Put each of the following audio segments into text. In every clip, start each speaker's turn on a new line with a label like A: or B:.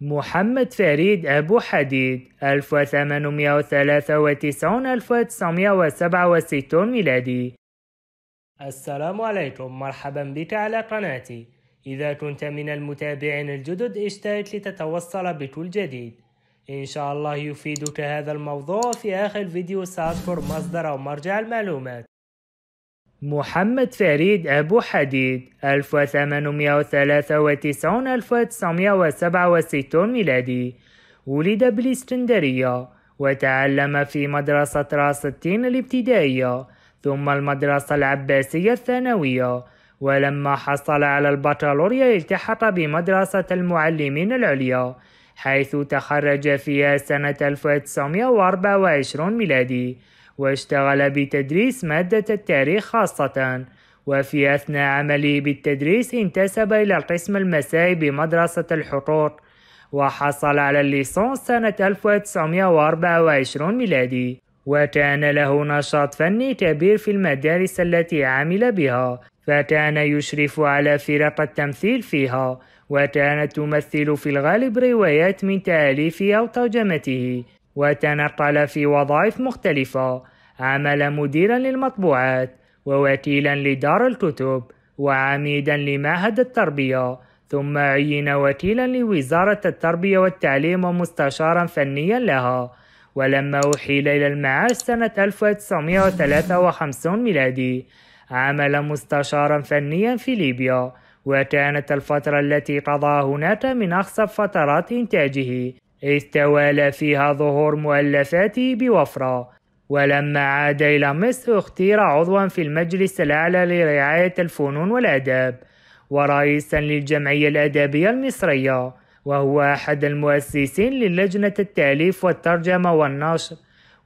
A: محمد فريد أبو حديد 1893-1967 ميلادي السلام عليكم مرحبا بك على قناتي إذا كنت من المتابعين الجدد اشترك لتتوصل بكل جديد إن شاء الله يفيدك هذا الموضوع في آخر فيديو سأذكر مصدر أو مرجع المعلومات محمد فريد أبو حديد 1893 1967 ميلادي ولد بالإسكندرية وتعلم في مدرسة راس التين الابتدائية ثم المدرسة العباسية الثانوية ولما حصل على البكالوريا التحق بمدرسة المعلمين العليا حيث تخرج فيها سنة 1924 ميلادي واشتغل بتدريس مادة التاريخ خاصة وفي أثناء عمله بالتدريس انتسب إلى القسم المسائي بمدرسة الحقوق وحصل على الليسانس سنة 1924 ميلادي وكان له نشاط فني كبير في المدارس التي عمل بها فكان يشرف على فرق التمثيل فيها وكانت تمثل في الغالب روايات من تأليفه أو ترجمته وتنقل في وظائف مختلفة عمل مديرا للمطبوعات ووكيلا لدار الكتب وعميدا لمعهد التربية ثم عين وكيلا لوزارة التربية والتعليم ومستشارا فنيا لها ولما أحيل إلى المعاش سنة 1953 ميلادي عمل مستشارا فنيا في ليبيا وكانت الفترة التي قضاها هناك من أخصب فترات إنتاجه إذ توالى فيها ظهور مؤلفاته بوفرة ولما عاد إلى مصر اختير عضوا في المجلس الأعلى لرعاية الفنون والآداب ورئيسا للجمعية الأدبية المصرية وهو أحد المؤسسين للجنة التأليف والترجمة والنشر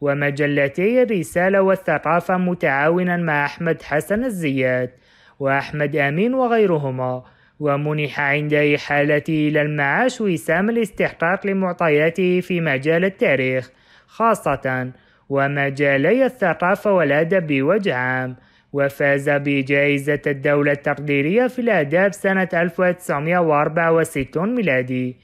A: ومجلتي الرسالة والثقافة متعاونا مع أحمد حسن الزيات وأحمد أمين وغيرهما ومنح عند إحالته إلى المعاش وسام الاستحقاق لمعطياته في مجال التاريخ خاصة ومجالي الثقافة والأدب بوجه عام وفاز بجائزة الدولة التقديرية في الآداب سنة 1964 ميلادي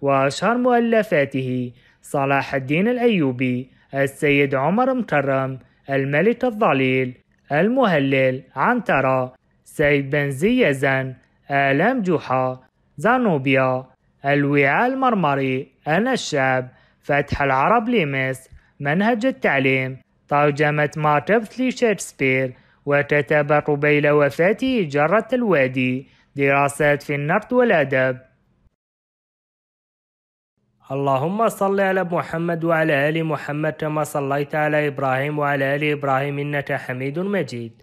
A: وأشهر مؤلفاته صلاح الدين الأيوبي السيد عمر مكرم الملك الظليل المهلل عنترة سيد بن زيزان آلام جحا زانوبيا الوعاء المرمري أنا الشاب فتح العرب لمصر منهج التعليم ترجمة مارتبث لشكسبير وكتب قبيل وفاته جرة الوادي دراسات في النقد والأدب اللهم صل على محمد وعلى آل محمد كما صليت على إبراهيم وعلى آل إبراهيم إنك حميد مجيد